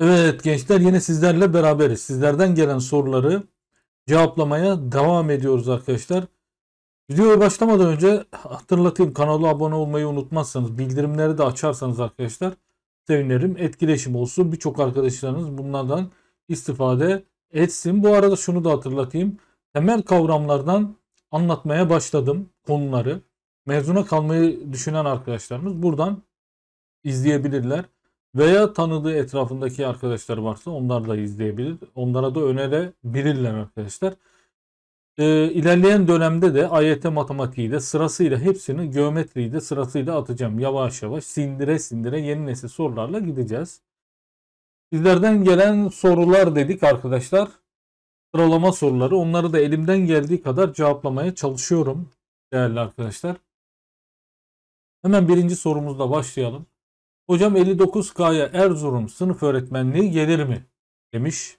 Evet gençler yine sizlerle beraberiz. Sizlerden gelen soruları cevaplamaya devam ediyoruz arkadaşlar. Videoya başlamadan önce hatırlatayım kanala abone olmayı unutmazsanız bildirimleri de açarsanız arkadaşlar sevinirim. Etkileşim olsun birçok arkadaşlarınız bunlardan istifade etsin. Bu arada şunu da hatırlatayım. Temel kavramlardan anlatmaya başladım konuları. Mezuna kalmayı düşünen arkadaşlarımız buradan izleyebilirler. Veya tanıdığı etrafındaki arkadaşlar varsa onlar da izleyebilir. Onlara da önerebilirler arkadaşlar. Ee, ilerleyen dönemde de AYT matematiği de sırasıyla hepsini geometriyi de sırasıyla atacağım. Yavaş yavaş sindire sindire yeni nesil sorularla gideceğiz. Sizlerden gelen sorular dedik arkadaşlar. Sıralama soruları. Onları da elimden geldiği kadar cevaplamaya çalışıyorum değerli arkadaşlar. Hemen birinci sorumuzla başlayalım. Hocam 59K'ya Erzurum sınıf öğretmenliği gelir mi? Demiş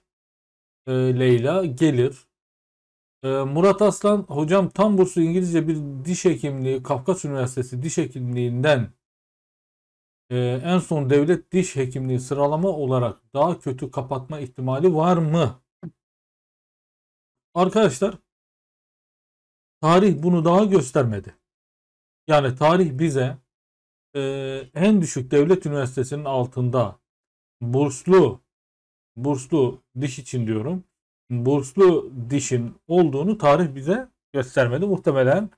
e, Leyla. Gelir. E, Murat Aslan hocam tam burslu İngilizce bir diş hekimliği Kafkas Üniversitesi diş hekimliğinden e, en son devlet diş hekimliği sıralama olarak daha kötü kapatma ihtimali var mı? Arkadaşlar tarih bunu daha göstermedi. Yani tarih bize e, en düşük devlet üniversitesinin altında burslu burslu diş için diyorum. Burslu dişin olduğunu tarih bize göstermedi. Muhtemelen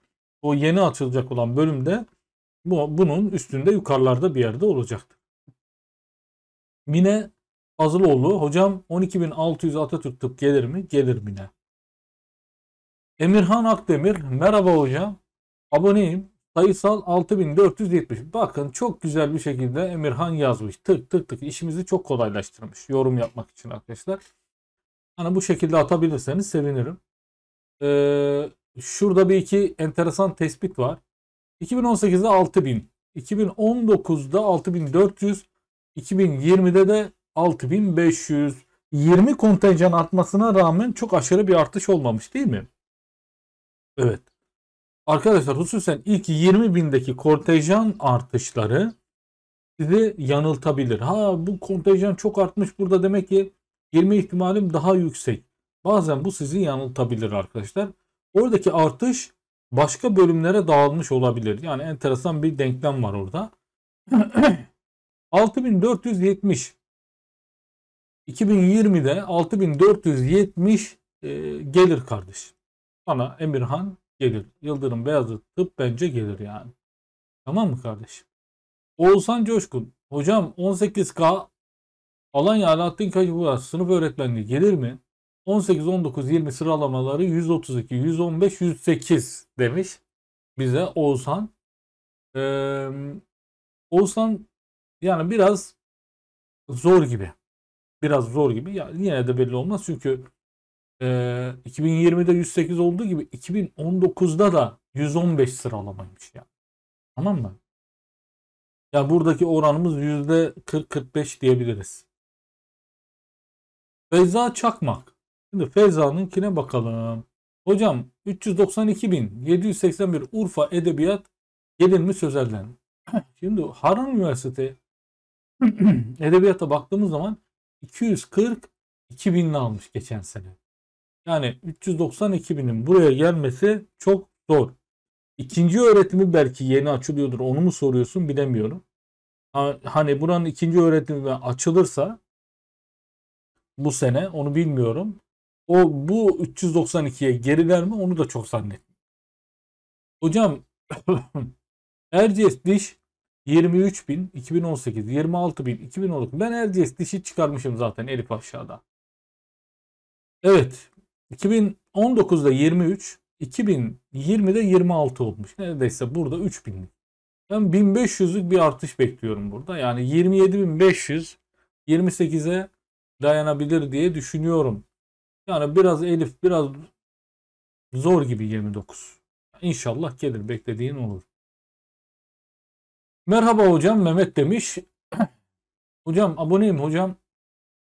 o yeni açılacak olan bölümde bu, bunun üstünde yukarılarda bir yerde olacaktı. Mine Fazıloğlu hocam 12.600 Atatürk tıp gelir mi? Gelir Mine. Emirhan Akdemir merhaba hocam. Aboneyim. Sayısal 6470. Bakın çok güzel bir şekilde Emirhan yazmış. Tık tık tık işimizi çok kolaylaştırmış. Yorum yapmak için arkadaşlar. Hani bu şekilde atabilirseniz sevinirim. Ee, şurada bir iki enteresan tespit var. 2018'de 6000, 2019'da 6400, 2020'de de 6500. 20 kontenjan artmasına rağmen çok aşırı bir artış olmamış değil mi? Evet. Arkadaşlar hususen ilk 20 bindeki kontenjan artışları sizi yanıltabilir. Ha bu kontenjan çok artmış burada demek ki girme ihtimalim daha yüksek. Bazen bu sizi yanıltabilir arkadaşlar. Oradaki artış başka bölümlere dağılmış olabilir. Yani enteresan bir denklem var orada. 6470 2020'de 6470 e, gelir kardeş. Bana Emirhan gelir. Yıldırım Beyazıt tıp bence gelir yani. Tamam mı kardeşim? Oğuzhan Coşkun. Hocam 18K Alanya Alaaddin Kacıbuğaz sınıf öğretmenliği gelir mi? 18, 19, 20 sıralamaları 132, 115, 108 demiş bize Oğuzhan. Ee, Oğuzhan yani biraz zor gibi. Biraz zor gibi. Yani yine de belli olmaz çünkü 2020'de ee, 108 olduğu gibi 2019'da da 115 sıralamaymış ya. Yani. Tamam mı? Ya yani buradaki oranımız %40-45 diyebiliriz. Feyza Çakmak. Şimdi Feyza'nınkine bakalım. Hocam 392.781 Urfa Edebiyat Gelinmiş Sözelden. Şimdi Harun Üniversite edebiyata baktığımız zaman 240 2000'ini almış geçen sene. Yani 392 binin buraya gelmesi çok zor. İkinci öğretimi belki yeni açılıyordur. Onu mu soruyorsun bilemiyorum. Hani buranın ikinci öğretimi açılırsa bu sene onu bilmiyorum. O bu 392'ye geri verme onu da çok zannetmiyorum. Hocam Erciyes diş 23 bin 2018 26 bin 2019 ben Erciyes dişi çıkarmışım zaten Elif aşağıda. Evet 2019'da 23, 2020'de 26 olmuş. Neredeyse burada 3000. Ben 1500'lük bir artış bekliyorum burada. Yani 27500 28'e dayanabilir diye düşünüyorum. Yani biraz Elif biraz zor gibi 29. İnşallah gelir beklediğin olur. Merhaba hocam Mehmet demiş. hocam aboneyim hocam.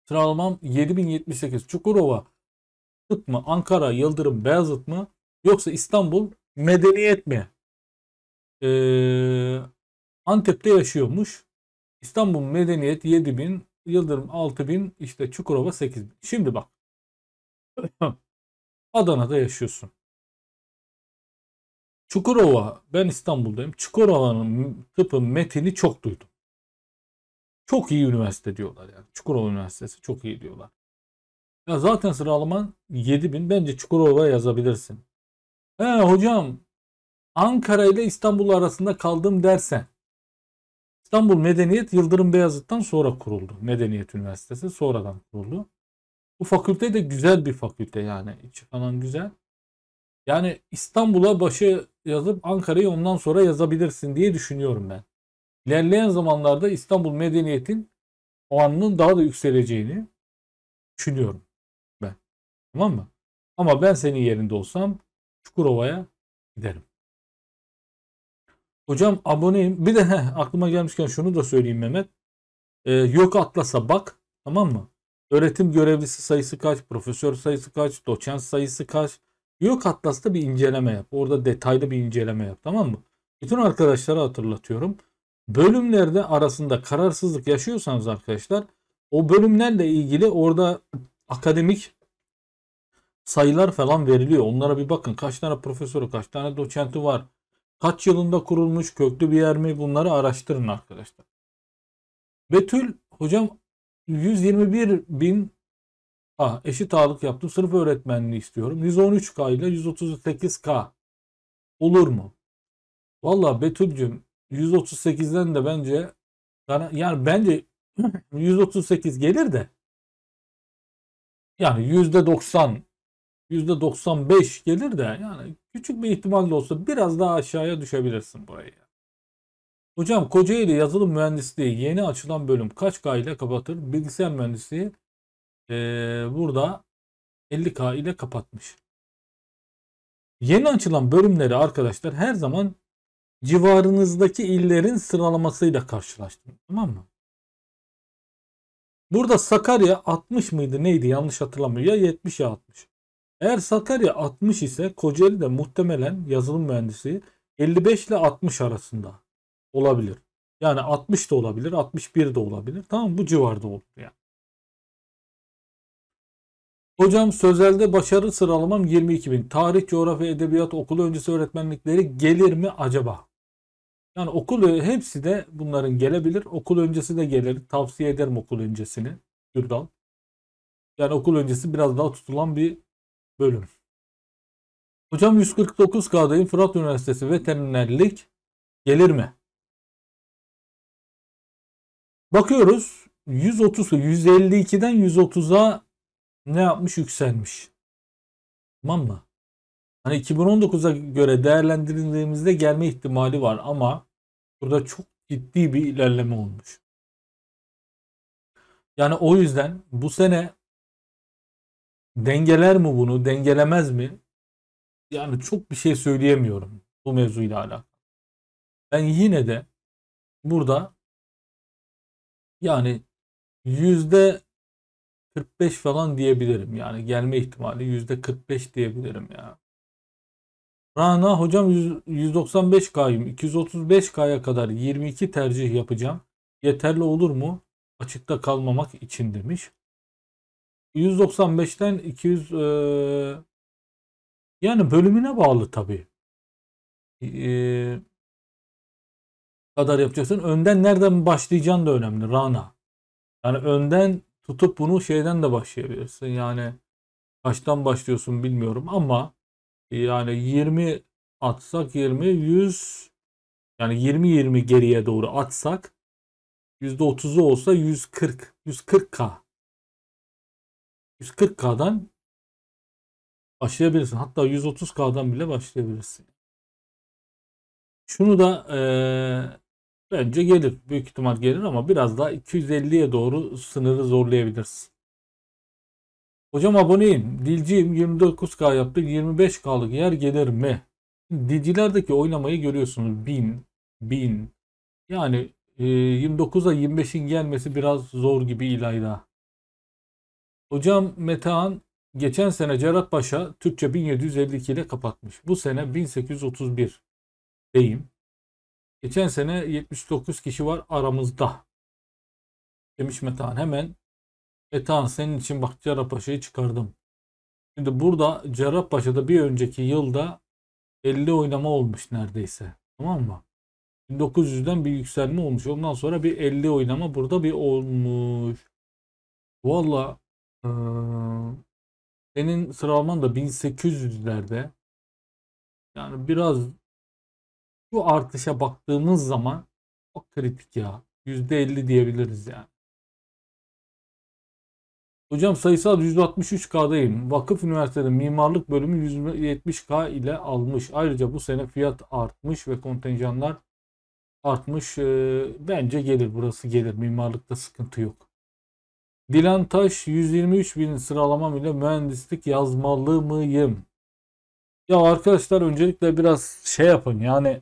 Sıralamam 7078 Çukurova Kıt mı? Ankara, Yıldırım, Beyazıt mı? Yoksa İstanbul medeniyet mi? Ee, Antep'te yaşıyormuş. İstanbul medeniyet 7000, Yıldırım 6000, işte Çukurova 8000. Şimdi bak. Adana'da yaşıyorsun. Çukurova, ben İstanbul'dayım. Çukurova'nın tıpı metini çok duydum. Çok iyi üniversite diyorlar yani. Çukurova Üniversitesi çok iyi diyorlar. Ya zaten sıralaman 7000. Bence Çukurova yazabilirsin. He hocam Ankara ile İstanbul arasında kaldım dersen. İstanbul Medeniyet Yıldırım Beyazıt'tan sonra kuruldu. Medeniyet Üniversitesi sonradan kuruldu. Bu fakülte de güzel bir fakülte yani. İçi falan güzel. Yani İstanbul'a başı yazıp Ankara'yı ondan sonra yazabilirsin diye düşünüyorum ben. İlerleyen zamanlarda İstanbul medeniyetin o anının daha da yükseleceğini düşünüyorum. Tamam mı? Ama ben senin yerinde olsam Çukurova'ya giderim. Hocam aboneyim. Bir de heh, aklıma gelmişken şunu da söyleyeyim Mehmet. Ee, yok atlasa bak. Tamam mı? Öğretim görevlisi sayısı kaç? Profesör sayısı kaç? Doçent sayısı kaç? Yok atlas'ta bir inceleme yap. Orada detaylı bir inceleme yap. Tamam mı? Bütün arkadaşlara hatırlatıyorum. Bölümlerde arasında kararsızlık yaşıyorsanız arkadaşlar o bölümlerle ilgili orada akademik sayılar falan veriliyor. Onlara bir bakın. Kaç tane profesörü, kaç tane doçenti var? Kaç yılında kurulmuş, köklü bir yer mi? Bunları araştırın arkadaşlar. Betül hocam 121 bin ah, eşit ağırlık yaptım. Sırf öğretmenliği istiyorum. 113K ile 138K olur mu? Valla Betül'cüm 138'den de bence yani bence 138 gelir de yani %90 %95 gelir de yani küçük bir ihtimalle olsa biraz daha aşağıya düşebilirsin burayı. Hocam Kocaeli yazılım mühendisliği yeni açılan bölüm kaç K ile kapatır? Bilgisayar mühendisliği e, burada 50K ile kapatmış. Yeni açılan bölümleri arkadaşlar her zaman civarınızdaki illerin sıralamasıyla karşılaştırın. Tamam mı? Burada Sakarya 60 mıydı neydi yanlış hatırlamıyorum. Ya 70 ya 60. Eğer Sakarya 60 ise Kocaeli de muhtemelen yazılım mühendisi 55 ile 60 arasında olabilir. Yani 60 da olabilir, 61 de olabilir. Tamam bu civarda olur yani. Hocam sözelde başarı sıralamam 22 bin. Tarih, coğrafya, edebiyat, okul öncesi öğretmenlikleri gelir mi acaba? Yani okul hepsi de bunların gelebilir. Okul öncesi de gelir. Tavsiye ederim okul öncesini. Gürdal. Yani okul öncesi biraz daha tutulan bir bölüm. Hocam 149K'dayım. Fırat Üniversitesi veterinerlik gelir mi? Bakıyoruz 130 152'den 130'a ne yapmış yükselmiş. Tamam mı? Hani 2019'a göre değerlendirildiğimizde gelme ihtimali var ama burada çok ciddi bir ilerleme olmuş. Yani o yüzden bu sene dengeler mi bunu, dengelemez mi? Yani çok bir şey söyleyemiyorum bu mevzuyla alakalı. Ben yine de burada yani yüzde 45 falan diyebilirim. Yani gelme ihtimali yüzde 45 diyebilirim ya. Rana hocam 195 kayım 235 kaya kadar 22 tercih yapacağım. Yeterli olur mu? Açıkta kalmamak için demiş. 195'ten 200 e, yani bölümüne bağlı tabii. E, e, kadar yapacaksın. Önden nereden başlayacağın da önemli Rana. Yani önden tutup bunu şeyden de başlayabilirsin. Yani kaçtan başlıyorsun bilmiyorum ama e, yani 20 atsak 20 100 yani 20 20 geriye doğru atsak %30'u olsa 140 140k 140K'dan başlayabilirsin. Hatta 130K'dan bile başlayabilirsin. Şunu da e, bence gelir. Büyük ihtimal gelir ama biraz daha 250'ye doğru sınırı zorlayabilirsin. Hocam aboneyim. Dilciyim. 29K yaptık. 25K'lık yer gelir mi? Dilcilerdeki oynamayı görüyorsunuz. 1000, 1000. Yani e, 29'a 25'in gelmesi biraz zor gibi İlayda. Hocam Metehan geçen sene Cerrahpaşa Türkçe 1752 ile kapatmış. Bu sene 1831 deyim. Geçen sene 79 kişi var aramızda. Demiş Metehan hemen. Metehan senin için bak Cerrahpaşa'yı çıkardım. Şimdi burada Cerrahpaşa'da bir önceki yılda 50 oynama olmuş neredeyse. Tamam mı? 1900'den bir yükselme olmuş. Ondan sonra bir 50 oynama burada bir olmuş. Valla senin sıralaman da 1800'lerde. Yani biraz şu artışa baktığımız zaman o kritik ya. %50 diyebiliriz yani. Hocam sayısal 163K'dayım. Vakıf Üniversitesi mimarlık bölümü 170K ile almış. Ayrıca bu sene fiyat artmış ve kontenjanlar artmış. Bence gelir burası gelir. Mimarlıkta sıkıntı yok. Dilan Taş 123 bin sıralamam ile mühendislik yazmalı mıyım? Ya arkadaşlar öncelikle biraz şey yapın yani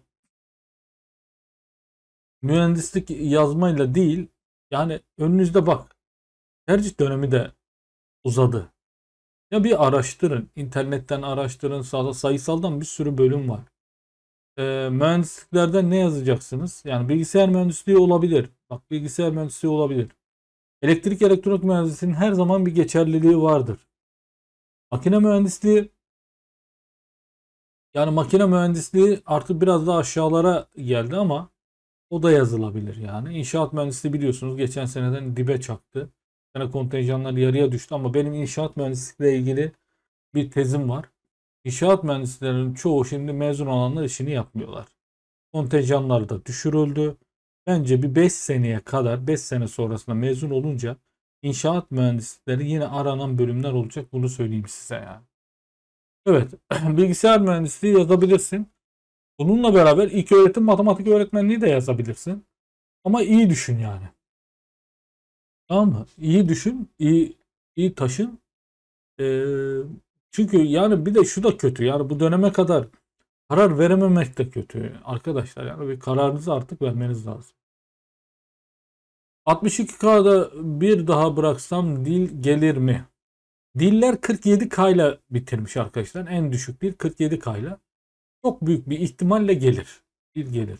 mühendislik yazmayla değil yani önünüzde bak tercih dönemi de uzadı. Ya bir araştırın internetten araştırın sayısaldan bir sürü bölüm var. E, ee, mühendisliklerden ne yazacaksınız? Yani bilgisayar mühendisliği olabilir. Bak bilgisayar mühendisliği olabilir. Elektrik elektronik mühendisliğinin her zaman bir geçerliliği vardır. Makine mühendisliği yani makine mühendisliği artık biraz daha aşağılara geldi ama o da yazılabilir yani. İnşaat mühendisliği biliyorsunuz geçen seneden dibe çaktı. Yani kontenjanlar yarıya düştü ama benim inşaat mühendisliğiyle ilgili bir tezim var. İnşaat mühendislerinin çoğu şimdi mezun olanlar işini yapmıyorlar. Kontenjanlar da düşürüldü. Bence bir 5 seneye kadar 5 sene sonrasında mezun olunca inşaat mühendisleri yine aranan bölümler olacak. Bunu söyleyeyim size yani. Evet bilgisayar mühendisliği yazabilirsin. Bununla beraber ilk öğretim matematik öğretmenliği de yazabilirsin. Ama iyi düşün yani. Tamam mı? İyi düşün, iyi, iyi taşın. Ee, çünkü yani bir de şu da kötü. Yani bu döneme kadar Karar verememek de kötü arkadaşlar. Yani bir kararınızı artık vermeniz lazım. 62K'da bir daha bıraksam dil gelir mi? Diller 47K ile bitirmiş arkadaşlar. En düşük dil 47K ile. Çok büyük bir ihtimalle gelir. Dil gelir.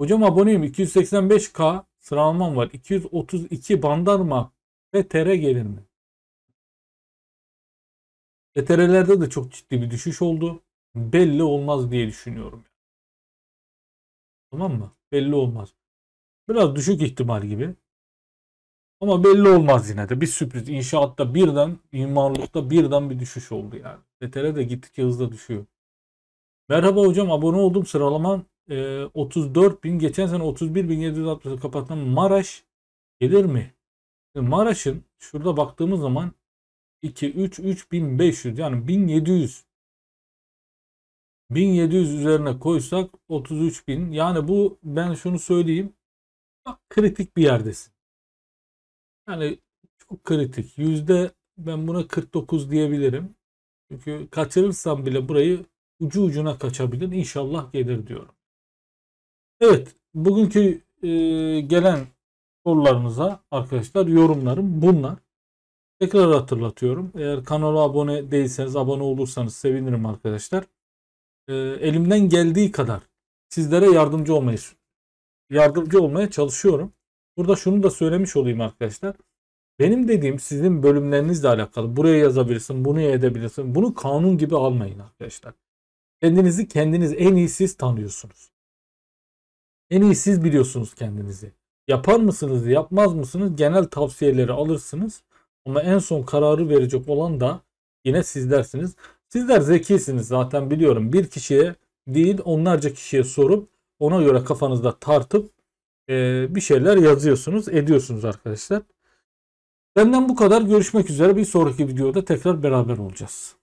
Hocam aboneyim 285K sıralamam var. 232 bandarma ve TR gelir mi? VTR'lerde e de çok ciddi bir düşüş oldu belli olmaz diye düşünüyorum. Tamam mı? Belli olmaz. Biraz düşük ihtimal gibi. Ama belli olmaz yine de. Bir sürpriz. İnşaatta birden, imarlıkta birden bir düşüş oldu yani. Detele de gittikçe hızla düşüyor. Merhaba hocam abone oldum. Sıralaman e, 34 bin. Geçen sene 31 bin 760 kapattım Maraş gelir mi? E, Maraş'ın şurada baktığımız zaman 2, 3, 3500 yani 1700 1700 üzerine koysak 33.000. Yani bu ben şunu söyleyeyim. Bak, kritik bir yerdesin. Yani çok kritik. Yüzde ben buna 49 diyebilirim. Çünkü kaçırırsam bile burayı ucu ucuna kaçabilir. inşallah gelir diyorum. Evet. Bugünkü e, gelen sorularınıza arkadaşlar yorumlarım bunlar. Tekrar hatırlatıyorum. Eğer kanala abone değilseniz abone olursanız sevinirim arkadaşlar e, elimden geldiği kadar sizlere yardımcı olmaya yardımcı olmaya çalışıyorum. Burada şunu da söylemiş olayım arkadaşlar. Benim dediğim sizin bölümlerinizle alakalı. Buraya yazabilirsin, bunu edebilirsin. Bunu kanun gibi almayın arkadaşlar. Kendinizi kendiniz en iyi siz tanıyorsunuz. En iyi siz biliyorsunuz kendinizi. Yapar mısınız, yapmaz mısınız? Genel tavsiyeleri alırsınız. Ama en son kararı verecek olan da yine sizlersiniz. Sizler zekisiniz zaten biliyorum. Bir kişiye değil onlarca kişiye sorup ona göre kafanızda tartıp e, bir şeyler yazıyorsunuz, ediyorsunuz arkadaşlar. Benden bu kadar. Görüşmek üzere. Bir sonraki videoda tekrar beraber olacağız.